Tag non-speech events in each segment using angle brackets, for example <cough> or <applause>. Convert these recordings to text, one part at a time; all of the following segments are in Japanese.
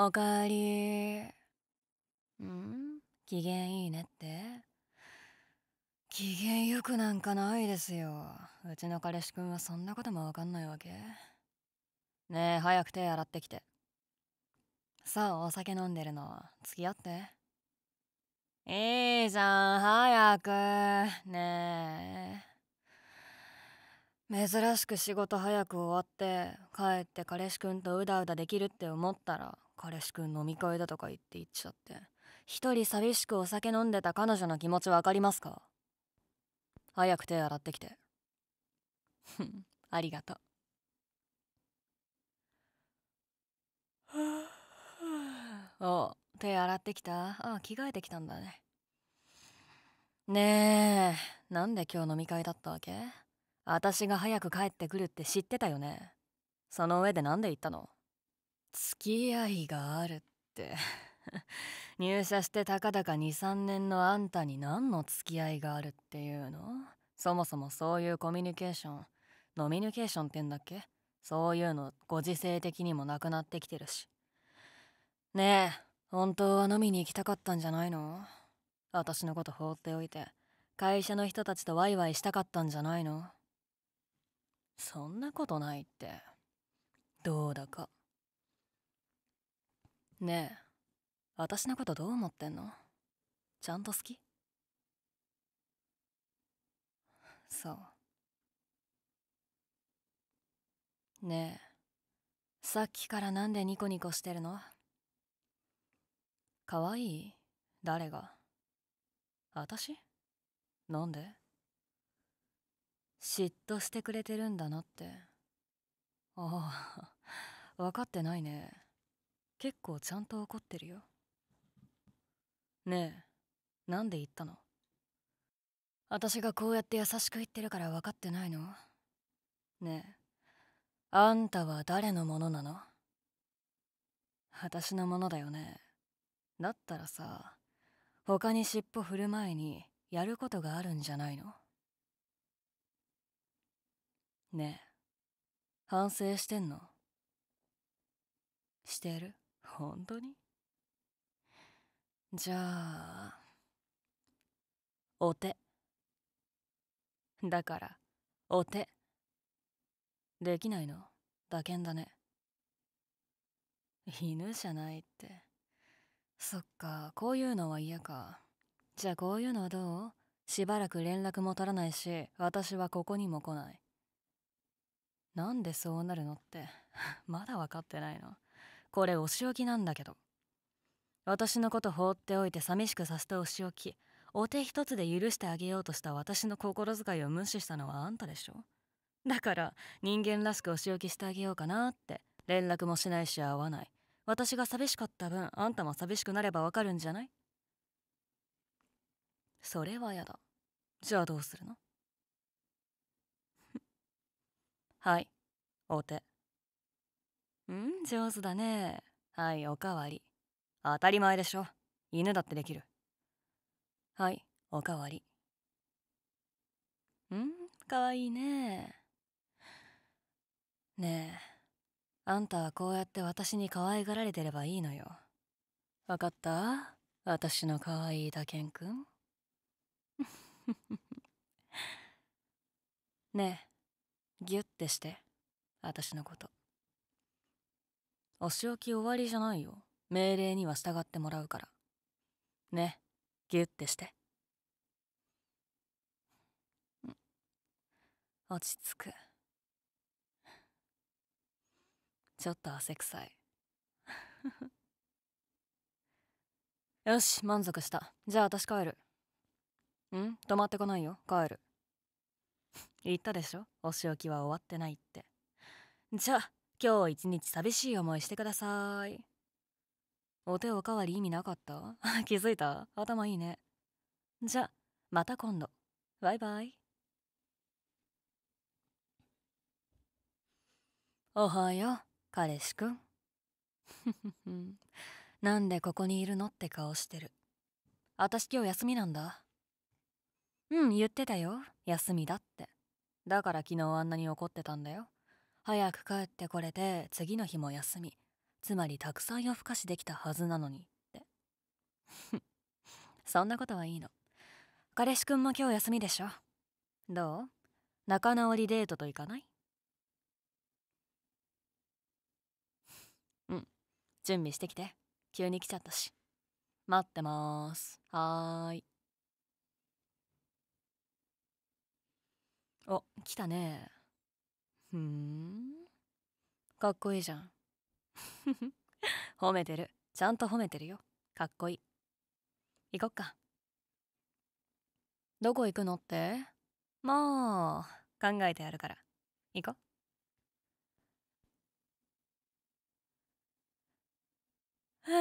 おかえり。ん機嫌いいねって機嫌よくなんかないですよ。うちの彼氏くんはそんなこともわかんないわけ。ねえ、早く手洗ってきて。さあ、お酒飲んでるの、付き合って。いいじゃん、早く。ねえ。珍しく仕事早く終わって、帰って彼氏くんとうだうだできるって思ったら、彼氏くん飲み会だとか言って行っちゃって一人寂しくお酒飲んでた彼女の気持ちわかりますか早く手洗ってきてありがとうおう手洗ってきたああ着替えてきたんだねねえなんで今日飲み会だったわけ私が早く帰ってくるって知ってたよねその上で何で言ったの付き合いがあるって <laughs> 入社してたかだか23年のあんたに何の付き合いがあるっていうのそもそもそういうコミュニケーションノミニケーションってんだっけそういうのご時世的にもなくなってきてるしねえ本当は飲みに行きたかったんじゃないの私のこと放っておいて会社の人たちとワイワイしたかったんじゃないのそんなことないってどうだかねえ私のことどう思ってんのちゃんと好きそうねえさっきからなんでニコニコしてるのかわいい誰が私なんで嫉妬してくれてるんだなってああ分かってないね結構ちゃんと怒ってるよねえなんで言ったの私がこうやって優しく言ってるから分かってないのねえあんたは誰のものなの私のものだよねだったらさ他に尻尾振る前にやることがあるんじゃないのねえ反省してんのしてる本当にじゃあお手だからお手できないのけんだね犬じゃないってそっかこういうのは嫌かじゃあこういうのはどうしばらく連絡も取らないし私はここにも来ないなんでそうなるのって <laughs> まだ分かってないのこれお仕置きなんだけど私のこと放っておいて寂しくさせたお仕置きお手一つで許してあげようとした私の心遣いを無視したのはあんたでしょだから人間らしくお仕置きしてあげようかなって連絡もしないし会わない私が寂しかった分あんたも寂しくなればわかるんじゃないそれはやだじゃあどうするの <laughs> はいお手。うん上手だねはいおかわり当たり前でしょ犬だってできるはいおかわりうんかわいいねねえあんたはこうやって私に可愛がられてればいいのよわかった私の可愛いだけんくん <laughs> ねえギュッてして私のことお置き終わりじゃないよ命令には従ってもらうからねギュッてして落ち着くちょっと汗臭い <laughs> よし満足したじゃあ私帰るん止まってこないよ帰る <laughs> 言ったでしょお仕置きは終わってないってじゃあ今日一日寂しい思いしてくださいお手おかわり意味なかった <laughs> 気づいた頭いいねじゃまた今度バイバイおはよう彼氏くん <laughs> なんでここにいるのって顔してる私今日休みなんだうん言ってたよ休みだってだから昨日あんなに怒ってたんだよ早く帰ってこれて次の日も休みつまりたくさん夜更かしできたはずなのにって <laughs> そんなことはいいの彼氏くんも今日休みでしょどう仲直りデートと行かないうん準備してきて急に来ちゃったし待ってますはーいお来たねふんかっこいいじゃん <laughs> 褒めてるちゃんと褒めてるよかっこいい行こっかどこ行くのってもう考えてやるから行こへ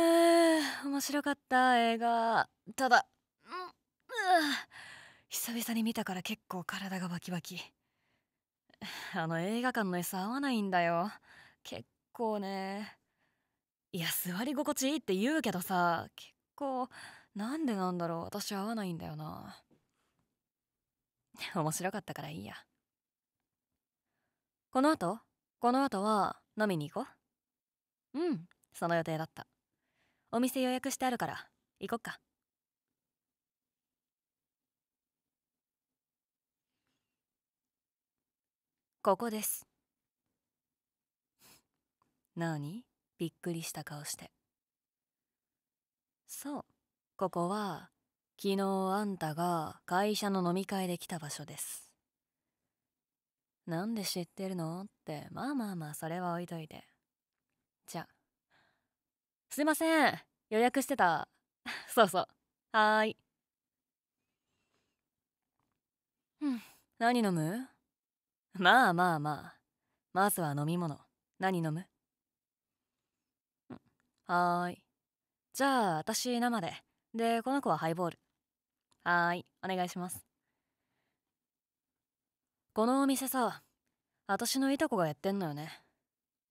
え面白かった映画ただうんう久々に見たから結構体がバキバキ <laughs> あの映画館の餌合わないんだよ結構ねいや座り心地いいって言うけどさ結構なんでなんだろう私合わないんだよな <laughs> 面白かったからいいやこの後この後は飲みに行こううんその予定だったお店予約してあるから行こっかここです何びっくりした顔してそうここは昨日あんたが会社の飲み会で来た場所ですなんで知ってるのってまあまあまあそれは置いといてじゃあすいません予約してた <laughs> そうそうはーいうん何飲むまあまあまあまずは飲み物何飲むはーいじゃあ私生ででこの子はハイボールはーいお願いしますこのお店さ私のいとこがやってんのよね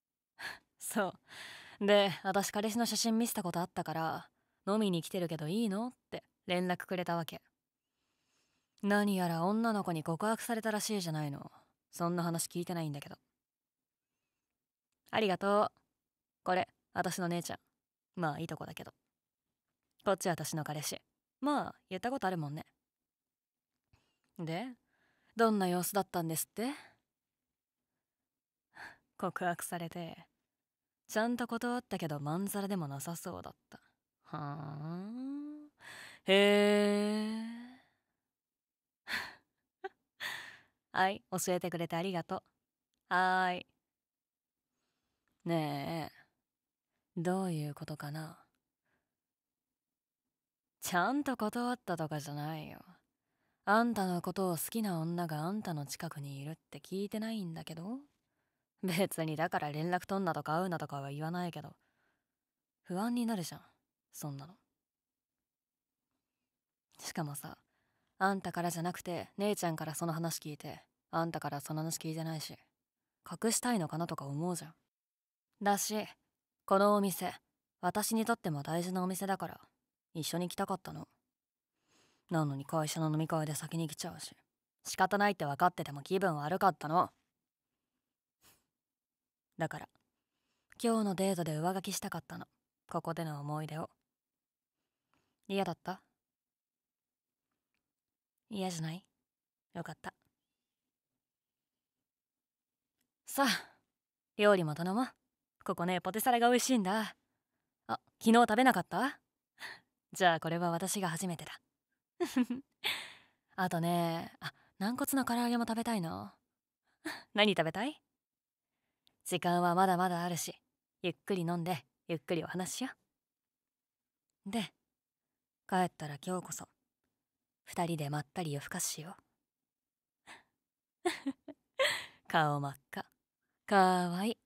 <laughs> そうで私彼氏の写真見せたことあったから飲みに来てるけどいいのって連絡くれたわけ何やら女の子に告白されたらしいじゃないのそんな話聞いてないんだけど。ありがとう。これ、私の姉ちゃん。まあ、いいとこだけど。こっち私の彼氏。まあ、言ったことあるもんね。で、どんな様子だったんですって告白されて、ちゃんと断ったけどまんざらでもなさそうだった。はあ。へえ。はい、教えてくれてありがとう。はーい。ねえ、どういうことかな。ちゃんと断ったとかじゃないよ。あんたのことを好きな女があんたの近くにいるって聞いてないんだけど別にだから連絡取んなとか会うなとかは言わないけど不安になるじゃんそんなのしかもさあんたからじゃなくて姉ちゃんからその話聞いてあんたからその話聞いてないし隠したいのかなとか思うじゃんだしこのお店私にとっても大事なお店だから一緒に来たかったのなのに会社の飲み会で先に来ちゃうし仕方ないって分かってても気分悪かったのだから今日のデートで上書きしたかったのここでの思い出を嫌だった嫌じゃないよかった。さあ、料理も頼もう。ここね、ポテサラが美味しいんだ。あ、昨日食べなかった <laughs> じゃあこれは私が初めてだ。<laughs> あとね、あ、軟骨の唐揚げも食べたいな。<laughs> 何食べたい時間はまだまだあるし、ゆっくり飲んで、ゆっくりお話しよで、帰ったら今日こそ二人でまったり夜更かししよう <laughs> 顔真っ赤かわいい